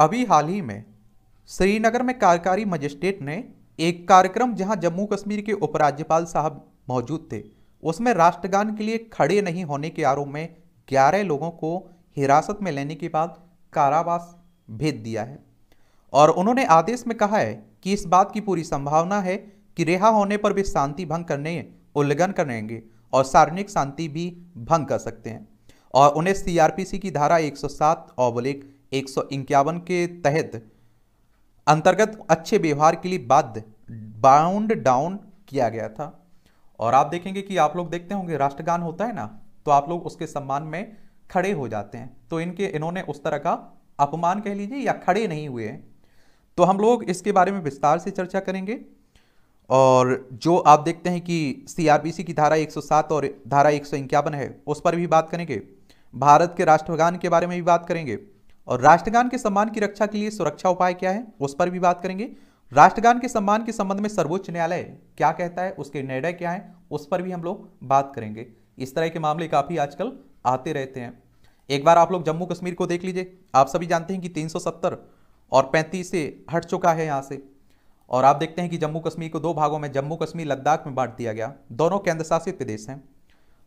अभी हाल ही में श्रीनगर में कार्यकारी मजिस्ट्रेट ने एक कार्यक्रम जहां जम्मू कश्मीर के उपराज्यपाल साहब मौजूद थे उसमें राष्ट्रगान के लिए खड़े नहीं होने के आरोप में ग्यारह लोगों को हिरासत में लेने के बाद कारावास भेज दिया है और उन्होंने आदेश में कहा है कि इस बात की पूरी संभावना है कि रिहा होने पर भी शांति भंग करने उल्लंघन करेंगे और सार्वजनिक शांति भी भंग कर सकते हैं और उन्हें सीआरपीसी की धारा 107 सौ सात एक के तहत अंतर्गत अच्छे व्यवहार के लिए बाध्य बाउंड डाउन किया गया था और आप देखेंगे कि आप लोग देखते होंगे राष्ट्रगान होता है ना तो आप लोग उसके सम्मान में खड़े हो जाते हैं तो इनके इन्होंने उस तरह का अपमान कह लीजिए या खड़े नहीं हुए हैं तो हम लोग इसके बारे में विस्तार से चर्चा करेंगे और जो आप देखते हैं कि सीआरबीसी की धारा 107 और धारा एक है उस पर भी बात करेंगे भारत के राष्ट्रगान के बारे में भी बात करेंगे और राष्ट्रगान के सम्मान की रक्षा के लिए सुरक्षा उपाय क्या है उस पर भी बात करेंगे राष्ट्रगान के सम्मान के संबंध में सर्वोच्च न्यायालय क्या कहता है उसके निर्णय क्या है उस पर भी हम लोग बात करेंगे इस तरह के मामले काफी आजकल आते रहते हैं एक बार आप लोग जम्मू कश्मीर को देख लीजिए आप सभी जानते हैं कि 370 और 35 से हट चुका है यहाँ से और आप देखते हैं कि जम्मू कश्मीर को दो भागों में जम्मू कश्मीर लद्दाख में बांट दिया गया दोनों केंद्र शासित प्रदेश हैं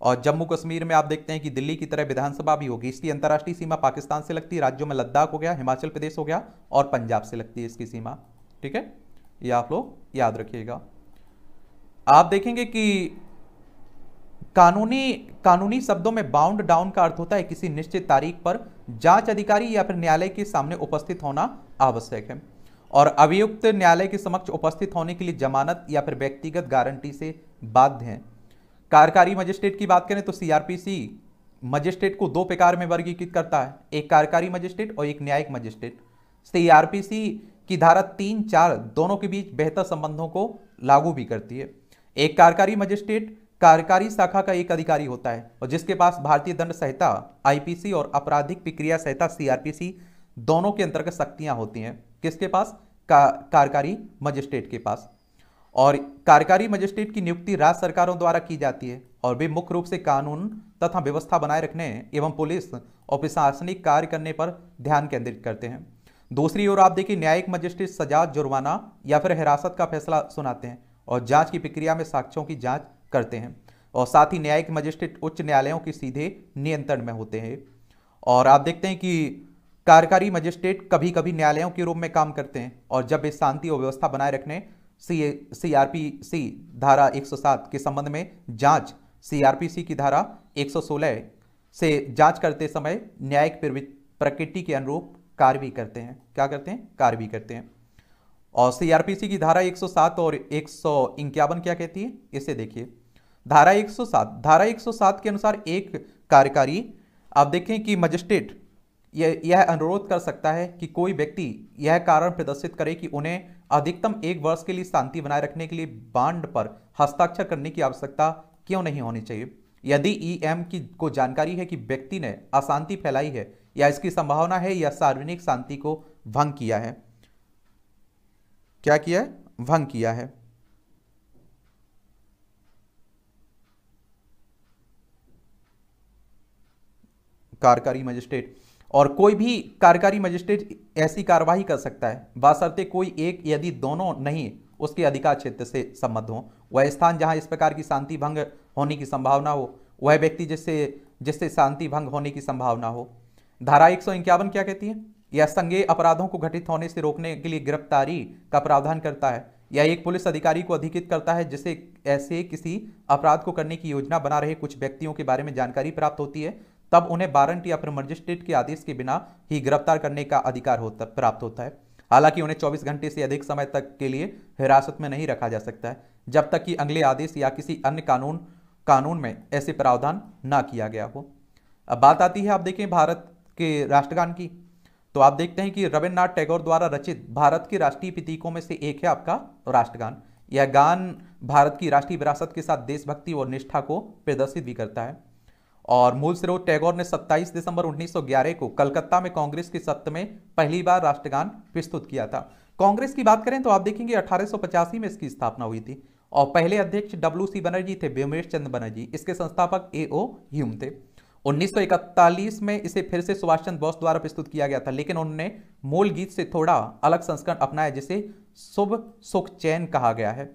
और जम्मू कश्मीर में आप देखते हैं कि दिल्ली की तरह विधानसभा भी होगी इसकी अंतर्राष्ट्रीय सीमा पाकिस्तान से लगती है राज्यों में लद्दाख हो गया हिमाचल प्रदेश हो गया और पंजाब से लगती है इसकी सीमा ठीक है ये आप लोग याद रखिएगा आप देखेंगे कि कानूनी कानूनी शब्दों में बाउंड डाउन का अर्थ होता है किसी निश्चित तारीख पर जांच अधिकारी या फिर न्यायालय के सामने उपस्थित होना आवश्यक है और अभियुक्त न्यायालय के समक्ष उपस्थित होने के लिए जमानत या फिर व्यक्तिगत गारंटी से बाध्य हैं कार्यकारी मजिस्ट्रेट की बात करें तो सीआरपीसी मजिस्ट्रेट को दो प्रकार में वर्गीकृत करता है एक कार्यकारी मजिस्ट्रेट और एक न्यायिक मजिस्ट्रेट सीआरपीसी की धारा तीन चार दोनों के बीच बेहतर संबंधों को लागू भी करती है एक कार्यकारी मजिस्ट्रेट कार्यकारी शाखा का एक अधिकारी होता है और जिसके पास भारतीय दंड संहिता आईपीसी और आपराधिक प्रक्रिया संहिता सीआरपीसी दोनों के अंतर्गत शक्तियां होती हैं किसके पास का, कार्यकारी मजिस्ट्रेट के पास और कार्यकारी मजिस्ट्रेट की नियुक्ति राज्य सरकारों द्वारा की जाती है और वे मुख्य रूप से कानून तथा व्यवस्था बनाए रखने एवं पुलिस और प्रशासनिक कार्य करने पर ध्यान केंद्रित करते हैं दूसरी ओर आप देखिए न्यायिक मजिस्ट्रेट सजा जुर्माना या फिर हिरासत का फैसला सुनाते हैं और जांच की प्रक्रिया में साक्ष्यों की जांच करते हैं और साथ ही न्यायिक मजिस्ट्रेट उच्च न्यायालयों के सीधे नियंत्रण में होते हैं और आप देखते हैं कि कार्यकारी मजिस्ट्रेट कभी कभी न्यायालयों के रूप में काम करते हैं और जब वे शांति और व्यवस्था बनाए रखने सी धारा 107 के संबंध में जांच सीआरपीसी की धारा 116 से जांच करते समय न्यायिक प्रकृति के अनुरूप कार्रवाई करते हैं क्या करते हैं कार्रवाई करते हैं और सीआरपीसी की धारा 107 और एक क्या कहती है इसे देखिए धारा 107 धारा 107 के अनुसार एक कार्यकारी आप देखें कि मजिस्ट्रेट यह अनुरोध कर सकता है कि कोई व्यक्ति यह कारण प्रदर्शित करे कि उन्हें अधिकतम एक वर्ष के लिए शांति बनाए रखने के लिए बांड पर हस्ताक्षर करने की आवश्यकता क्यों नहीं होनी चाहिए यदि ई e एम की को जानकारी है कि व्यक्ति ने अशांति फैलाई है या इसकी संभावना है या सार्वजनिक शांति को भंग किया है क्या किया है भंग किया है कार्यकारी मजिस्ट्रेट और कोई भी कार्यकारी मजिस्ट्रेट ऐसी कार्यवाही कर सकता है बासरते कोई एक यदि दोनों नहीं उसके अधिकार क्षेत्र से संबद्ध हो वह स्थान जहां इस प्रकार की शांति भंग होने की संभावना हो वह व्यक्ति जिससे जिससे शांति भंग होने की संभावना हो धारा एक क्या कहती है यह संगे अपराधों को घटित होने से रोकने के लिए गिरफ्तारी का प्रावधान करता है या एक पुलिस अधिकारी को अधिकृत करता है जिसे ऐसे किसी अपराध को करने की योजना बना रहे कुछ व्यक्तियों के बारे में जानकारी प्राप्त होती है तब उन्हें वारंट या फिर मजिस्ट्रेट के आदेश के बिना ही गिरफ्तार करने का अधिकार होता प्राप्त होता है हालांकि उन्हें 24 घंटे से अधिक समय तक के लिए हिरासत में नहीं रखा जा सकता है जब तक कि अगले आदेश या किसी अन्य कानून कानून में ऐसे प्रावधान ना किया गया हो अब बात आती है आप देखें भारत के राष्ट्रगान की तो आप देखते हैं कि रविन्द्रनाथ टैगोर द्वारा रचित भारत के राष्ट्रीय प्रतीकों में से एक है आपका राष्ट्रगान यह गान भारत की राष्ट्रीय विरासत के साथ देशभक्ति और निष्ठा को प्रदर्शित भी करता है और मूल सरोज टैगोर ने 27 दिसंबर 1911 को कलकत्ता में कांग्रेस के सत्य में पहली बार राष्ट्रगान प्रस्तुत किया था कांग्रेस की बात करें तो आप देखेंगे अठारह में इसकी स्थापना हुई थी और पहले अध्यक्ष डब्ल्यू सी बनर्जी थे व्योमेश चंद्र बनर्जी इसके संस्थापक ए ओ ह्यूम थे 1941 में इसे फिर से सुभाष चंद्र बोस द्वारा प्रस्तुत किया गया था लेकिन उन्होंने मूल गीत से थोड़ा अलग संस्करण अपनाया जिसे शुभ सुख चैन कहा गया है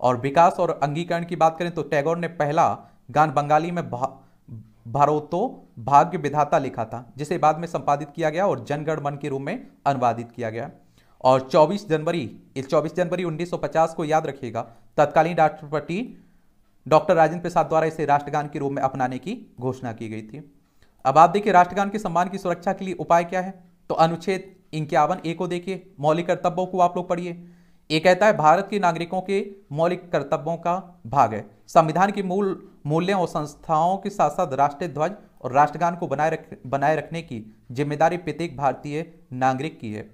और विकास और अंगीकरण की बात करें तो टैगोर ने पहला गान बंगाली में भरोतो भाग्य विधाता लिखा था जिसे बाद में संपादित किया गया और जनगण मन के रूप में अनुवादित किया गया और 24 जनवरी इस 24 जनवरी 1950 को याद रखिएगा तत्कालीन राष्ट्रपति डॉक्टर राजेंद्र प्रसाद द्वारा इसे राष्ट्रगान के रूप में अपनाने की घोषणा की गई थी अब आप देखिए राष्ट्रगान के सम्मान की सुरक्षा के लिए उपाय क्या है तो अनुच्छेद इक्यावन ए को देखिए मौलिक कर्तव्यों को आप लोग पढ़िए ये कहता है भारत के नागरिकों के मौलिक कर्तव्यों का भाग है संविधान की मूल मूल्यों और संस्थाओं के साथ साथ राष्ट्रीय ध्वज और राष्ट्रगान को बनाए रख बनाए रखने की जिम्मेदारी प्रत्येक भारतीय नागरिक की है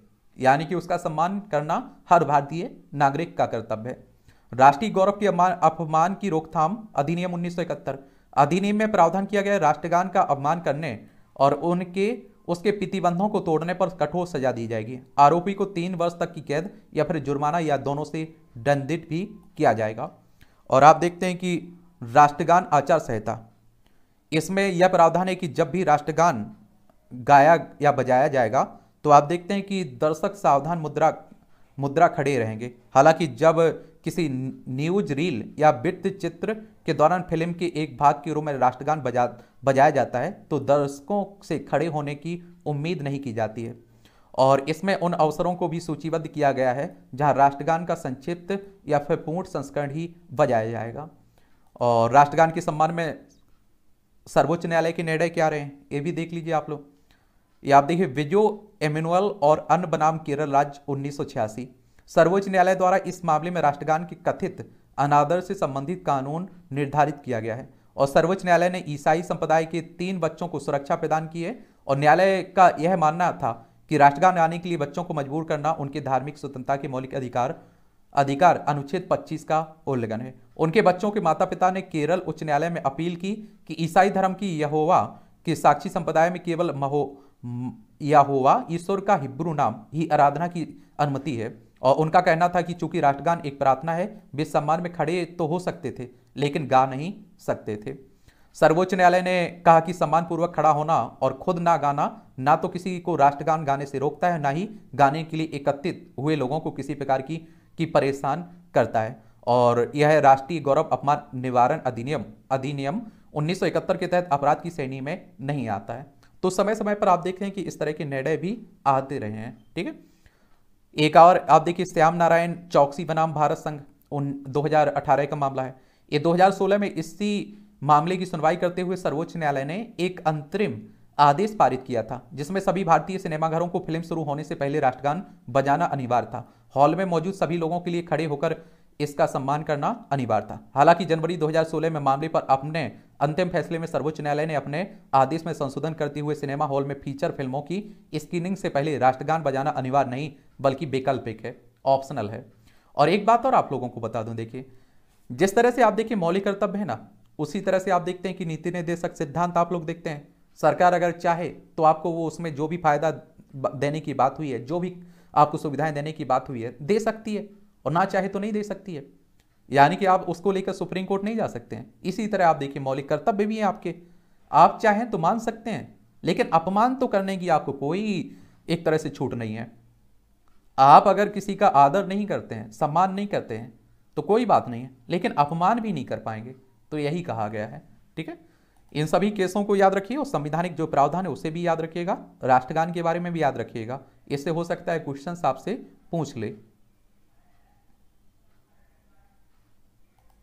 यानी कि उसका सम्मान करना हर भारतीय नागरिक का कर्तव्य है राष्ट्रीय गौरव के अपमान की रोकथाम अधिनियम उन्नीस अधिनियम में प्रावधान किया गया राष्ट्रगान का अपमान करने और उनके उसके प्रतिबंधों को तोड़ने पर कठोर सजा दी जाएगी आरोपी को तीन वर्ष तक की कैद या फिर जुर्माना या दोनों से दंडित भी किया जाएगा और आप देखते हैं कि राष्ट्रगान आचार संहिता इसमें यह प्रावधान है कि जब भी राष्ट्रगान गाया या बजाया जाएगा तो आप देखते हैं कि दर्शक सावधान मुद्रा मुद्रा खड़े रहेंगे हालांकि जब किसी न्यूज रील या वृत्त चित्र के दौरान फिल्म के एक भाग के रूप में राष्ट्रगान बजा बजाया जाता है तो दर्शकों से खड़े होने की उम्मीद नहीं की जाती है और इसमें उन अवसरों को भी सूचीबद्ध किया गया है जहां राष्ट्रगान का संक्षिप्त या फिर पूर्ण संस्करण ही बजाया जाएगा और राष्ट्रगान के सम्मान में सर्वोच्च न्यायालय के निर्णय क्या रहे हैं ये भी देख लीजिए आप लोग ये आप देखिए विजो एमिनुअल और अन्न बनाम केरल राज्य उन्नीस सर्वोच्च न्यायालय द्वारा इस मामले में राष्ट्रगान की कथित अनादर से संबंधित कानून निर्धारित किया गया है और सर्वोच्च न्यायालय ने ईसाई संप्रदाय के तीन बच्चों को सुरक्षा प्रदान की है और न्यायालय का यह मानना था कि राष्ट्रगान आने के लिए बच्चों को मजबूर करना उनके धार्मिक स्वतंत्रता के मौलिक अधिकार अधिकार अनुच्छेद 25 का उल्लंघन है उनके बच्चों के माता पिता ने केरल उच्च न्यायालय में अपील की कि ईसाई धर्म की यहोवा के साक्षी संप्रदाय में केवल महो यहोवा ईश्वर का हिब्रू नाम ही आराधना की अनुमति है और उनका कहना था कि चूंकि राष्ट्रगान एक प्रार्थना है वे सम्मान में खड़े तो हो सकते थे लेकिन गा नहीं सकते थे सर्वोच्च न्यायालय ने कहा कि सम्मानपूर्वक खड़ा होना और खुद ना गाना ना तो किसी को राष्ट्रगान गाने से रोकता है ना ही गाने के लिए एकत्रित हुए लोगों को किसी प्रकार की की परेशान करता है और यह राष्ट्रीय गौरव अपमान निवारण अधिनियम अधिनियम 1971 के तहत अपराध की श्रेणी में नहीं आता है तो समय समय पर आप देख रहे हैं कि इस तरह के निर्णय भी आते रहे हैं ठीक है एक और आप देखिए श्याम नारायण चौकसी बनाम भारत संघ उन 2018 का मामला है ये 2016 में इसी मामले की सुनवाई करते हुए सर्वोच्च न्यायालय ने एक अंतरिम आदेश पारित किया था जिसमें सभी भारतीय सिनेमाघरों को फिल्म शुरू होने से पहले राष्ट्रगान बजाना अनिवार्य था हॉल में मौजूद सभी लोगों के लिए खड़े होकर इसका सम्मान करना अनिवार्य था हालांकि जनवरी 2016 में मामले पर अपने अंतिम फैसले में सर्वोच्च न्यायालय ने अपने आदेश में संशोधन करते हुए सिनेमा हॉल में फीचर फिल्मों की स्क्रीनिंग से पहले राष्ट्रगान बजाना अनिवार्य नहीं बल्कि वैकल्पिक है ऑप्शनल है और एक बात और आप लोगों को बता दूं देखिए जिस तरह से आप देखिए मौलिक कर्तव्य है ना उसी तरह से आप देखते हैं कि नीति निर्देशक सिद्धांत आप लोग देखते हैं सरकार अगर चाहे तो आपको वो उसमें जो भी फायदा देने की बात हुई है जो भी आपको सुविधाएं देने की बात हुई है दे सकती है और ना चाहे तो नहीं दे सकती है यानी कि आप उसको लेकर सुप्रीम कोर्ट नहीं जा सकते हैं इसी तरह आप देखिए मौलिक कर्तव्य भी हैं आपके आप चाहें तो मान सकते हैं लेकिन अपमान तो करने की आपको कोई एक तरह से छूट नहीं है आप अगर किसी का आदर नहीं करते हैं सम्मान नहीं करते हैं तो कोई बात नहीं है लेकिन अपमान भी नहीं कर पाएंगे तो यही कहा गया है ठीक है इन सभी केसों को याद रखिए और संविधानिक जो प्रावधान है उसे भी याद रखिएगा राष्ट्रगान के बारे में भी याद रखिएगा इससे हो सकता है क्वेश्चन आपसे पूछ ले